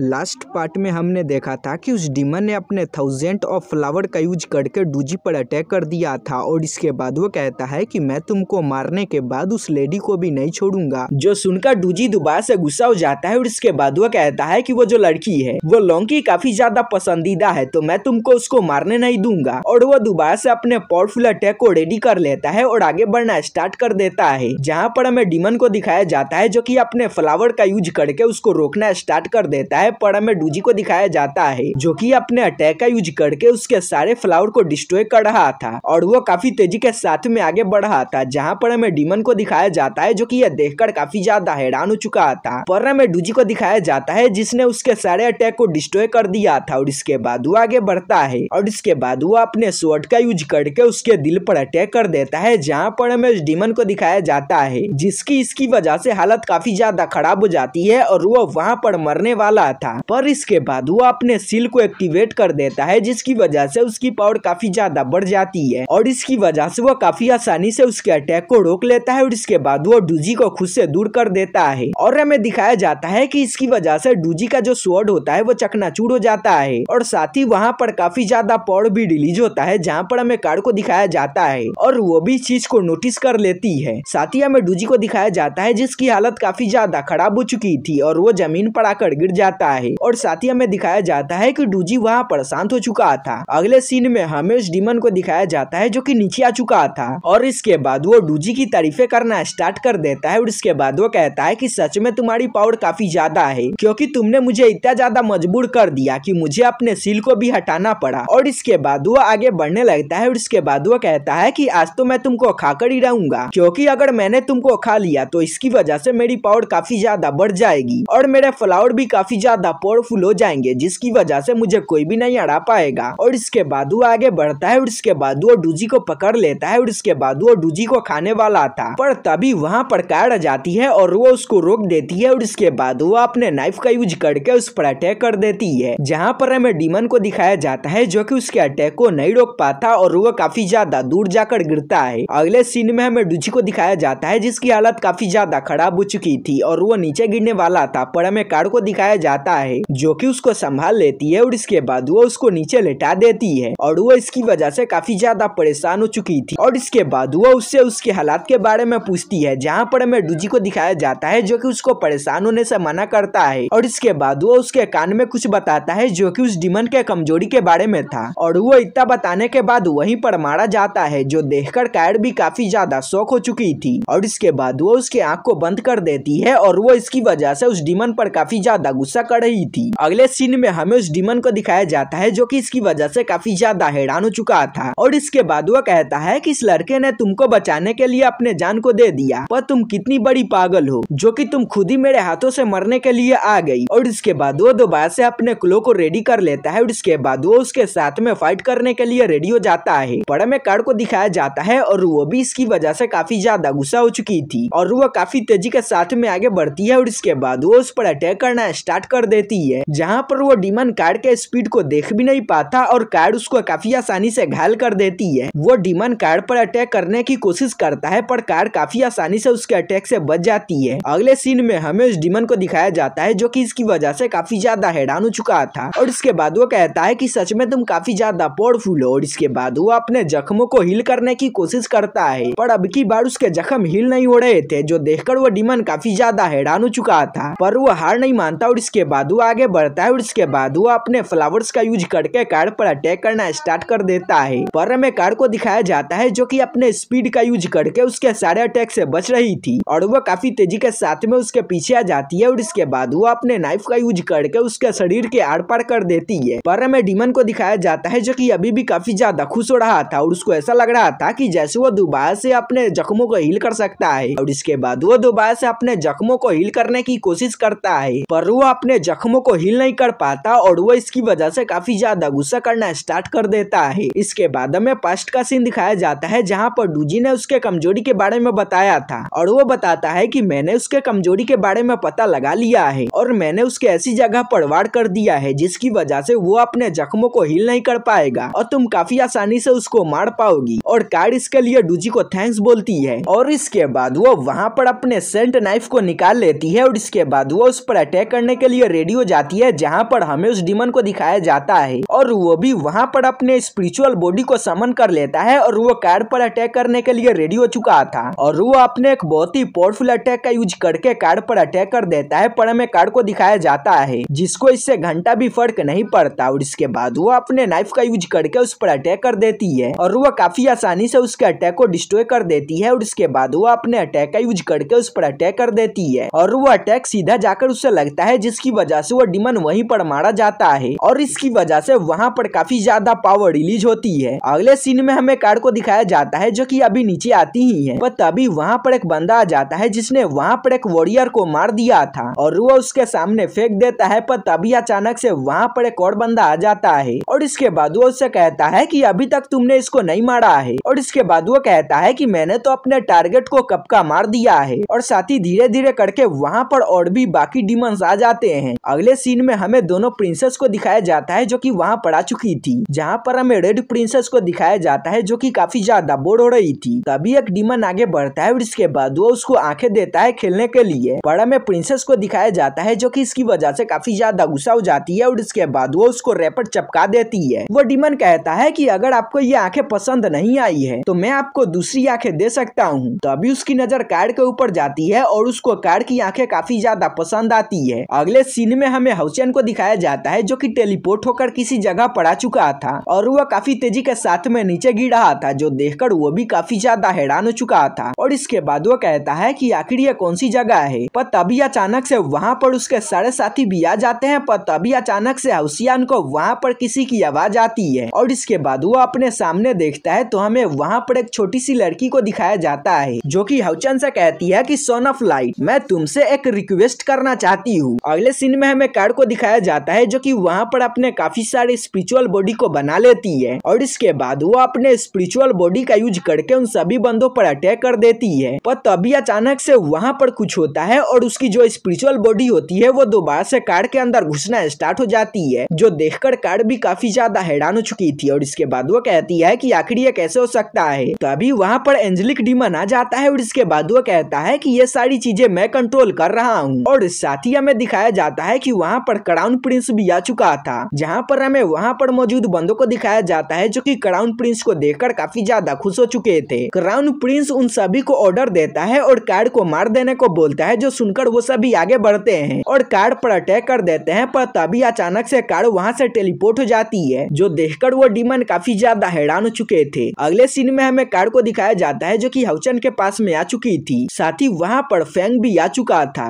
last part में हमने देखा था कि उस डीमन ने अपने थाउजेंड ऑफ फ्लावर का यूज करके डूजी पर अटैक कर दिया था और इसके बाद वो कहता है कि मैं तुमको मारने के बाद उस लेडी को भी नहीं छोड़ूंगा जो सुनकर डूजी दोबारा से गुस्सा हो जाता है और इसके बाद वो कहता है कि वो जो लड़की है वो लौंकी काफी ज्यादा पसंदीदा है तो मैं तुमको उसको मारने नहीं दूंगा और वो दोबारा से अपने पावरफुल अटैक को रेडी कर लेता है और आगे बढ़ना स्टार्ट कर देता है जहाँ पर हमें डीमन को दिखाया जाता है जो की अपने फ्लावर का यूज करके उसको रोकना स्टार्ट कर देता है है पड़ा में डूजी को दिखाया जाता है जो कि अपने अटैक का यूज करके उसके सारे फ्लावर को डिस्ट्रॉय कर रहा था और वो काफी तेजी के साथ में आगे बढ़ रहा था जहाँ पर हमें डीमन को दिखाया जाता है जो की यह देखकर काफी ज्यादा हैरान हो चुका था पर हमें डूजी को दिखाया जाता है जिसने उसके सारे अटैक को डिस्ट्रॉय कर दिया था और इसके बाद वो आगे बढ़ता है और इसके बाद वो अपने स्वर्ड का यूज करके उसके दिल पर अटैक कर देता है जहाँ पर हमें उस डीमन को दिखाया जाता है जिसकी इसकी वजह से हालत काफी ज्यादा खराब हो जाती है और वो वहाँ पर मरने वाला था पर इसके बाद वो अपने सील को एक्टिवेट कर देता है जिसकी वजह से उसकी पावर काफी ज्यादा बढ़ जाती है और इसकी वजह से वो काफी आसानी से उसके अटैक को रोक लेता है और इसके बाद वो डूजी को खुद से दूर कर देता है और हमें दिखाया जाता है की इसकी वजह से डूजी का जो स्वर्ड होता है वो चकना हो जाता है और साथ ही वहाँ पर काफी ज्यादा पावर भी रिलीज होता है जहाँ पर हमें कार्ड को दिखाया जाता है और वो भी चीज को नोटिस कर लेती है साथ ही हमें डूजी को दिखाया जाता है जिसकी हालत काफी ज्यादा खराब हो चुकी थी और वो जमीन पर आकर गिर जाता जाता है और साथ ही हमें दिखाया जाता है कि डूजी वहाँ पर शांत हो चुका था अगले सीन में हमें उस डिमन को दिखाया जाता है जो की नीचे आ चुका था और इसके बाद वो डूजी की तारीफे करना स्टार्ट कर देता है और इसके बाद वो कहता है की सच में तुम्हारी पावर काफी ज्यादा है क्योंकि तुमने मुझे इतना ज्यादा मजबूर कर दिया की मुझे अपने सील को भी हटाना पड़ा और इसके बाद वो आगे बढ़ने लगता है और इसके बाद वो कहता है कि आज तो मैं तुमको खाकर ही रहूंगा क्योंकि अगर मैंने तुमको खा लिया तो इसकी वजह से मेरी पावर काफी ज्यादा बढ़ जाएगी और मेरे फ्लावर भी काफी ज्यादा ज्यादा पावरफुल हो जाएंगे जिसकी वजह से मुझे कोई भी नहीं अड़ा पाएगा और इसके बाद वो आगे बढ़ता है और इसके बाद वो डूजी को पकड़ लेता है और इसके बाद वो डूजी को खाने वाला था पर तभी वहाँ पर कार आ जाती है और वो उसको रोक देती है और इसके बाद वो अपने नाइफ का यूज करके उस पर अटैक कर देती है जहाँ पर हमें डीमन को दिखाया जाता है जो की उसके अटैक को नहीं रोक पाता और वो काफी ज्यादा दूर जाकर गिरता है अगले सीन में हमें डूजी को दिखाया जाता है जिसकी हालत काफी ज्यादा खराब हो चुकी थी और वो नीचे गिरने वाला था पर हमें कार को दिखाया जाता आता है जो कि उसको संभाल लेती है और इसके बाद वो उसको नीचे लेटा देती है और वो इसकी वजह से काफी ज्यादा परेशान हो चुकी थी और इसके बाद वो उससे उसके हालात के बारे में पूछती है जहाँ पर हमें डूजी को दिखाया जाता है जो की उसको परेशान होने से मना करता है और इसके बाद वो उसके कान में कुछ बताता है जो की उस डिमन के कमजोरी के बारे में था और वो इतना बताने के बाद वही पर मारा जाता है जो कर कायर भी काफी ज्यादा शौक हो चुकी थी और इसके बाद वो उसके आंख को बंद कर देती है और वो इसकी वजह से उस डिमन पर काफी ज्यादा गुस्सा कर रही थी अगले सीन में हमें उस डिमन को दिखाया जाता है जो की इसकी वजह से काफी ज्यादा हैरान हो चुका था और इसके बाद वह कहता है की इस लड़के ने तुमको बचाने के लिए अपने जान को दे दिया पर तुम कितनी बड़ी पागल हो जो की तुम खुद ही मेरे हाथों से मरने के लिए आ गई और इसके बाद वो दोबारा से अपने क्लो को रेडी कर लेता है और इसके बाद वो उसके साथ में फाइट करने के लिए रेडी हो जाता है पड़े में कार्ड को दिखाया जाता है और वो भी इसकी वजह से काफी ज्यादा गुस्सा हो चुकी थी और वह काफी तेजी के साथ में आगे बढ़ती है और इसके बाद वो उस पर अटैक करना स्टार्ट कर कर देती है जहाँ पर वो डिमन कार्ड के स्पीड को देख भी नहीं पाता और कार्ड उसको काफी आसानी से घायल कर देती है वो डिमन कार्ड पर अटैक करने की कोशिश करता है पर कार्ड काफी आसानी से उसके अटैक से बच जाती है अगले सीन में हमें उस डिमन को दिखाया जाता है जो की इसकी वजह से काफी ज्यादा हैरान हो चुका था और इसके बाद वो कहता है की सच में तुम काफी ज्यादा पावरफुल हो और इसके बाद वो अपने जख्मों को हील करने की कोशिश करता है पर अब की बार उसके जख्म हील नहीं हो रहे थे जो देखकर वो डिमन काफी ज्यादा हैरान हो चुका था पर वो हार नहीं मानता और इसके बाद वो आगे बढ़ता है और इसके बाद वो अपने फ्लावर्स का यूज करके कार पर अटैक करना स्टार्ट कर देता है पर में कार को दिखाया जाता है जो कि अपने स्पीड का यूज करके उसके सारे अटैक से बच रही थी और वह काफी तेजी के साथ में उसके पीछे आ जाती है और इसके बाद वो अपने नाइफ का यूज करके उसके शरीर के आड़ पार कर देती है पर में डीमन को दिखाया जाता है जो की अभी भी काफी ज्यादा खुश हो रहा था और उसको ऐसा लग रहा था की जैसे वो दोबारा से अपने जख्मों को हील कर सकता है और इसके बाद वो दोबारा से अपने जख्मों को हील करने की कोशिश करता है पर वो अपने अपने जख्मों को हील नहीं कर पाता और वो इसकी वजह से काफी ज्यादा गुस्सा करना स्टार्ट कर देता है इसके बाद में पास्ट का सीन दिखाया जाता है जहाँ पर डूजी ने उसके कमजोरी के बारे में बताया था और वो बताता है की मैंने उसके कमजोरी के बारे में पता लगा लिया है और मैंने उसके ऐसी जगह पर वार कर दिया है जिसकी वजह से वो अपने जख्मों को हील नहीं कर पाएगा और तुम काफी आसानी से उसको मार पाओगी और कार्ड इसके लिए डूजी को थैंक्स बोलती है और इसके बाद वो वहाँ पर अपने सेंट नाइफ को निकाल लेती है और इसके बाद वो उस पर अटैक करने के लिए रेडियो जाती है जहाँ पर हमें उस डिमन को दिखाया जाता है और वो भी वहाँ पर अपने स्पिरिचुअल बॉडी को समन कर लेता है और वो कार पर अटैक करने के लिए रेडी हो चुका था और वो अपने एक बहुत ही पावरफुल अटैक का यूज करके कार्ड पर अटैक कर देता है पर हमें कार को दिखाया जाता है जिसको इससे घंटा भी फर्क नहीं पड़ता और इसके बाद वो अपने नाइफ का यूज करके उस पर अटैक कर देती है और वो काफी आसानी से उसके अटैक को डिस्ट्रॉय कर देती है और इसके बाद वो अपने अटैक का यूज करके उस पर अटैक कर देती है और वो अटैक सीधा जाकर उससे लगता है जिसकी वजह से वो डिमन वहीं पर मारा जाता है और इसकी वजह से वहाँ पर काफी ज्यादा पावर रिलीज होती है अगले सीन में हमें कार को दिखाया जाता है जो की अभी नीचे आती ही है पर तभी वहाँ पर एक बंदा आ जाता है जिसने वहाँ पर एक वॉरियर को मार दिया था और वो उसके सामने फेंक देता है पर तभी अचानक से वहाँ पर एक और बंदा आ जाता है और इसके बाद वो उससे कहता है की अभी तक तुमने इसको नहीं मारा है और इसके बाद वो कहता है की मैंने तो अपने टारगेट को कपका मार दिया है और साथ ही धीरे धीरे करके वहाँ पर और भी बाकी डिमंस आ जाते हैं हैं अगले सीन में हमें दोनों प्रिंसेस को दिखाया जाता है जो की वहाँ पड़ा चुकी थी जहाँ पर हमें रेड प्रिंसेस को दिखाया जाता है जो की काफी ज्यादा बोर हो रही थी तभी एक डीमन आगे बढ़ता है और इसके बाद वो उसको आंखें देता है खेलने के लिए पर हमें प्रिंसेस को दिखाया जाता है जो की इसकी वजह से काफी ज्यादा गुस्सा हो जाती है और इसके बाद वो उसको रेपट चपका देती है वो डिमन कहता है की अगर आपको ये आंखें पसंद नहीं आई है तो मैं आपको दूसरी आंखें दे सकता हूँ तभी उसकी नजर कार्ड के ऊपर जाती है और उसको कार्ड की आंखें काफी ज्यादा पसंद आती है अगले सीन में हमें हाउचियन को दिखाया जाता है जो कि टेलीपोर्ट होकर किसी जगह पड़ा चुका था और वह काफी तेजी के साथ में नीचे गिर रहा था जो देखकर वो भी काफी ज्यादा हैरान हो चुका था और इसके बाद वो कहता है कि आखिर यह कौन सी जगह है पर तभी अचानक से वहाँ पर उसके सारे साथी भी आ जाते हैं पर तभी अचानक से हाउसियान को वहाँ पर किसी की आवाज आती है और इसके बाद वो अपने सामने देखता है तो हमें वहाँ पर एक छोटी सी लड़की को दिखाया जाता है जो की हाउचन से कहती है की सोन ऑफ लाइट मैं तुमसे एक रिक्वेस्ट करना चाहती हूँ अगले सीन में हमें कार को दिखाया जाता है जो कि वहाँ पर अपने काफी सारे स्पिरिचुअल बॉडी को बना लेती है और इसके बाद वो अपने स्पिरिचुअल बॉडी का यूज करके उन सभी बंदों पर अटैक कर देती है पर तभी अचानक से वहाँ पर कुछ होता है और उसकी जो स्पिरिचुअल बॉडी होती है वो दोबारा से कार के अंदर घुसना स्टार्ट हो जाती है जो कर कार भी काफी ज्यादा हैरान हो चुकी थी और इसके बाद वो कहती है की आखिर ये कैसे हो सकता है तभी वहाँ पर एंजलिक डिमन आ जाता है और इसके बाद वो कहता है की ये सारी चीजें मैं कंट्रोल कर रहा हूँ और साथ ही हमें दिखाया जा जाता है कि वहाँ पर क्राउन प्रिंस भी आ चुका था जहाँ पर हमें वहाँ पर मौजूद बंदों को दिखाया जाता है जो कि क्राउन प्रिंस को देखकर काफी ज्यादा खुश हो चुके थे क्राउन प्रिंस उन सभी को ऑर्डर देता है और कार्ड को मार देने को बोलता है जो सुनकर वो सभी आगे बढ़ते हैं और कार्ड पर अटैक कर देते हैं पर तभी अचानक से कार्ड वहाँ से टेलीपोर्ट हो जाती है जो देखकर वो डीमन काफी ज्यादा हैरान हो चुके थे अगले सीन में हमें कार्ड को दिखाया जाता है जो की हाउचन के पास में आ चुकी थी साथ ही वहाँ पर फैंग भी आ चुका था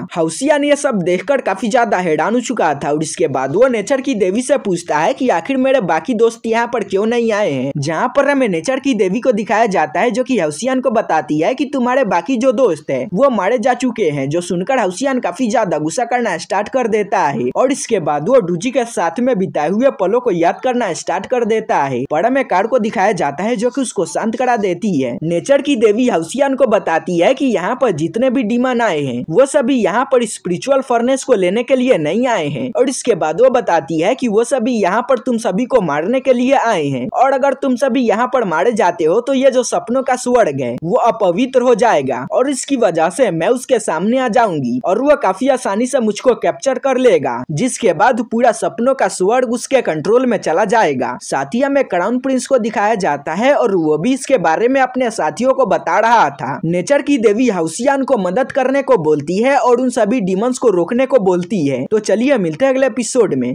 ने ये सब देख काफी ज्यादा ज़्यादा हैरान हो चुका था और इसके बाद वो नेचर की देवी से पूछता है कि आखिर मेरे बाकी दोस्त यहाँ पर क्यों नहीं आए हैं जहाँ पर हमें नेचर की देवी को दिखाया जाता है जो की हौसियान को बताती है की तुम्हारे बाकी जो दोस्त है वो मारे जा चुके हैं जो सुनकर हौसियान काफी ज्यादा गुस्सा करना स्टार्ट कर देता है और इसके बाद वो डूजी के साथ में बिताए हुए पलों को याद करना स्टार्ट कर देता है पर हमें कार को दिखाया जाता है जो की उसको शांत करा देती है नेचर की देवी हौसियान को बताती है की यहाँ पर जितने भी डीमन आए हैं वो सभी यहाँ पर स्पिरिचुअल फर्नेस को लेने के लिए नहीं आए हैं और इसके बाद वो बताती है कि वो सभी यहाँ पर तुम सभी को मारने के लिए आए हैं और अगर तुम सभी यहाँ पर मारे जाते हो तो ये जो सपनों का स्वर्ग है वो अपवित्र हो जाएगा और इसकी वजह से मैं उसके सामने आ जाऊंगी और वह काफी आसानी से मुझको कैप्चर कर लेगा जिसके बाद पूरा सपनों का स्वर्ग उसके कंट्रोल में चला जाएगा साथिया में क्राउन प्रिंस को दिखाया जाता है और वो भी इसके बारे में अपने साथियों को बता रहा था नेचर की देवी हाउसियान को मदद करने को बोलती है और उन सभी डिमंस को रोकने को बोलती है तो चलिए मिलते हैं अगले एपिसोड में